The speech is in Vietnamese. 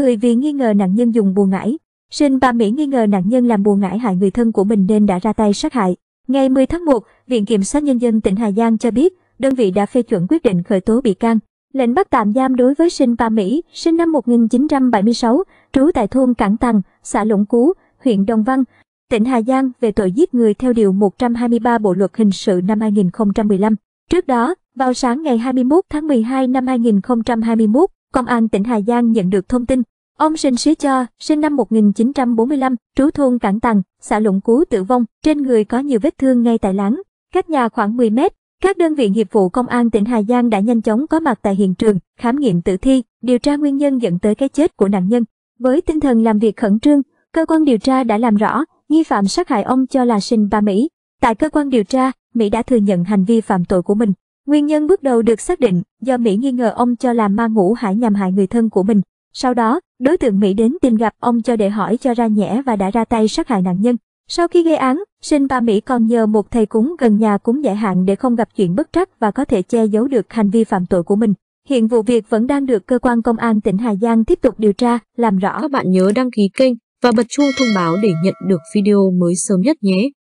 người vì nghi ngờ nạn nhân dùng bùa ngải. Sinh bà Mỹ nghi ngờ nạn nhân làm bùa ngải hại người thân của mình nên đã ra tay sát hại. Ngày 10 tháng 1, Viện Kiểm sát Nhân dân tỉnh Hà Giang cho biết, đơn vị đã phê chuẩn quyết định khởi tố bị can. Lệnh bắt tạm giam đối với sinh Pa Mỹ, sinh năm 1976, trú tại thôn Cảng Tằng, xã Lũng Cú, huyện Đồng Văn, tỉnh Hà Giang về tội giết người theo Điều 123 Bộ Luật Hình sự năm 2015. Trước đó, vào sáng ngày 21 tháng 12 năm 2021, Công an tỉnh Hà Giang nhận được thông tin, ông Sinh Sĩ Cho, sinh năm 1945, trú thôn Cảng Tằng, xã Lũng Cú tử vong, trên người có nhiều vết thương ngay tại láng, cách nhà khoảng 10 mét. Các đơn vị nghiệp vụ công an tỉnh Hà Giang đã nhanh chóng có mặt tại hiện trường, khám nghiệm tử thi, điều tra nguyên nhân dẫn tới cái chết của nạn nhân. Với tinh thần làm việc khẩn trương, cơ quan điều tra đã làm rõ nghi phạm sát hại ông cho là sinh ba Mỹ. Tại cơ quan điều tra, Mỹ đã thừa nhận hành vi phạm tội của mình. Nguyên nhân bước đầu được xác định do Mỹ nghi ngờ ông cho làm ma ngũ hải nhằm hại người thân của mình. Sau đó, đối tượng Mỹ đến tìm gặp ông cho để hỏi cho ra nhẽ và đã ra tay sát hại nạn nhân. Sau khi gây án, sinh ba Mỹ còn nhờ một thầy cúng gần nhà cúng giải hạn để không gặp chuyện bất trắc và có thể che giấu được hành vi phạm tội của mình. Hiện vụ việc vẫn đang được cơ quan công an tỉnh Hà Giang tiếp tục điều tra, làm rõ. Các bạn nhớ đăng ký kênh và bật chuông thông báo để nhận được video mới sớm nhất nhé.